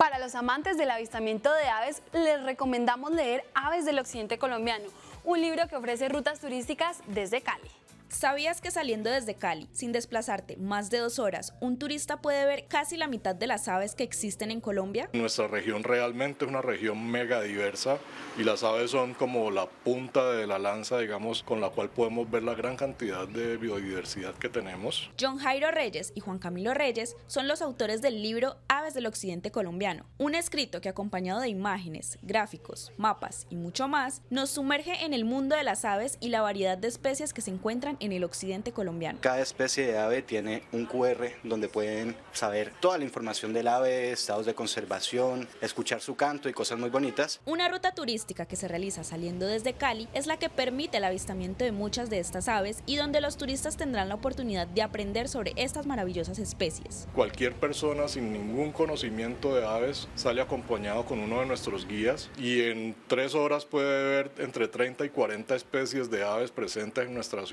Para los amantes del avistamiento de aves, les recomendamos leer Aves del Occidente Colombiano, un libro que ofrece rutas turísticas desde Cali. ¿Sabías que saliendo desde Cali, sin desplazarte más de dos horas, un turista puede ver casi la mitad de las aves que existen en Colombia? Nuestra región realmente es una región mega diversa y las aves son como la punta de la lanza, digamos, con la cual podemos ver la gran cantidad de biodiversidad que tenemos. John Jairo Reyes y Juan Camilo Reyes son los autores del libro Aves del Occidente Colombiano, un escrito que acompañado de imágenes, gráficos, mapas y mucho más, nos sumerge en el mundo de las aves y la variedad de especies que se encuentran en el occidente colombiano. Cada especie de ave tiene un QR donde pueden saber toda la información del ave, estados de conservación, escuchar su canto y cosas muy bonitas. Una ruta turística que se realiza saliendo desde Cali es la que permite el avistamiento de muchas de estas aves y donde los turistas tendrán la oportunidad de aprender sobre estas maravillosas especies. Cualquier persona sin ningún conocimiento de aves sale acompañado con uno de nuestros guías y en tres horas puede ver entre 30 y 40 especies de aves presentes en nuestra ciudad